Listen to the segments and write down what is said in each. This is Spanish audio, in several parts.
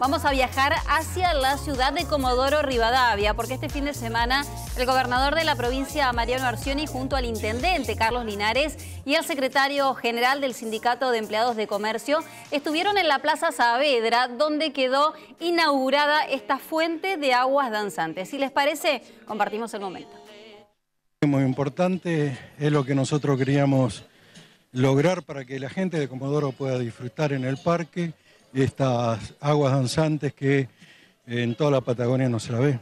Vamos a viajar hacia la ciudad de Comodoro Rivadavia, porque este fin de semana el gobernador de la provincia, Mariano Arcioni, junto al intendente Carlos Linares y al secretario general del Sindicato de Empleados de Comercio, estuvieron en la Plaza Saavedra, donde quedó inaugurada esta fuente de aguas danzantes. Si les parece, compartimos el momento. Muy importante es lo que nosotros queríamos lograr para que la gente de Comodoro pueda disfrutar en el parque estas aguas danzantes que eh, en toda la Patagonia no se la ve.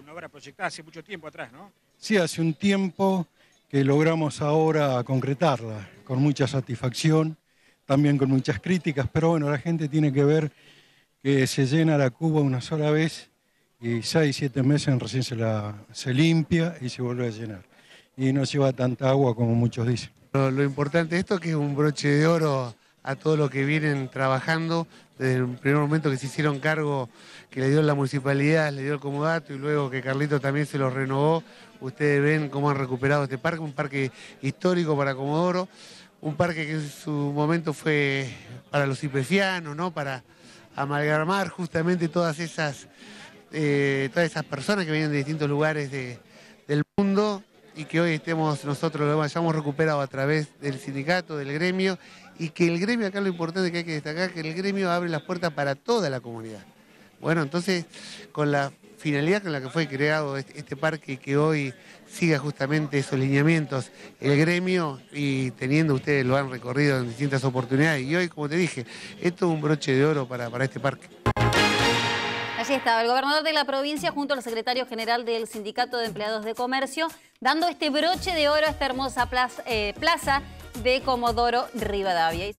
una obra proyectada hace mucho tiempo atrás, ¿no? Sí, hace un tiempo que logramos ahora concretarla, con mucha satisfacción, también con muchas críticas, pero bueno, la gente tiene que ver que se llena la cuba una sola vez y seis, siete meses recién se, la, se limpia y se vuelve a llenar. Y no lleva tanta agua como muchos dicen. Lo, lo importante de esto es que es un broche de oro a todos los que vienen trabajando desde el primer momento que se hicieron cargo, que le dio la municipalidad, le dio el comodato y luego que Carlito también se lo renovó. Ustedes ven cómo han recuperado este parque, un parque histórico para Comodoro, un parque que en su momento fue para los cipefianos, ¿no? Para amalgamar justamente todas esas, eh, todas esas personas que venían de distintos lugares de, que hoy estemos nosotros lo hayamos recuperado a través del sindicato, del gremio, y que el gremio, acá lo importante que hay que destacar, que el gremio abre las puertas para toda la comunidad. Bueno, entonces, con la finalidad con la que fue creado este, este parque y que hoy siga justamente esos lineamientos, el gremio, y teniendo ustedes lo han recorrido en distintas oportunidades, y hoy, como te dije, esto es un broche de oro para, para este parque. Allí estaba el gobernador de la provincia junto al secretario general del Sindicato de Empleados de Comercio, dando este broche de oro a esta hermosa eh, plaza de Comodoro Rivadavia.